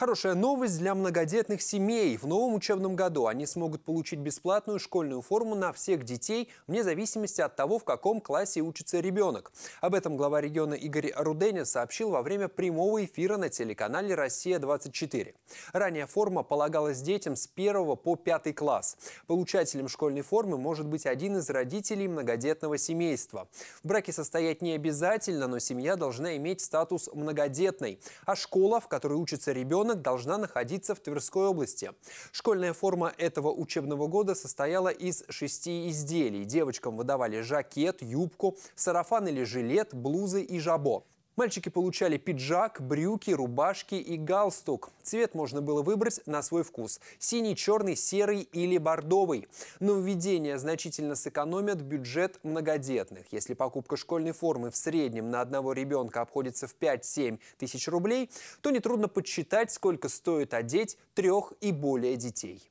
Хорошая новость для многодетных семей. В новом учебном году они смогут получить бесплатную школьную форму на всех детей, вне зависимости от того, в каком классе учится ребенок. Об этом глава региона Игорь Руденя сообщил во время прямого эфира на телеканале «Россия-24». Ранее форма полагалась детям с 1 по 5 класс. Получателем школьной формы может быть один из родителей многодетного семейства. В браке состоять не обязательно, но семья должна иметь статус многодетной. А школа, в которой учится ребенок, региона должна находиться в Тверской области. Школьная форма этого учебного года состояла из шести изделий. Девочкам выдавали жакет, юбку, сарафан или жилет, блузы и жабо. Мальчики получали пиджак, брюки, рубашки и галстук. Цвет можно было выбрать на свой вкус – синий, черный, серый или бордовый. Но введение значительно сэкономят бюджет многодетных. Если покупка школьной формы в среднем на одного ребенка обходится в 5-7 тысяч рублей, то нетрудно подсчитать, сколько стоит одеть трех и более детей.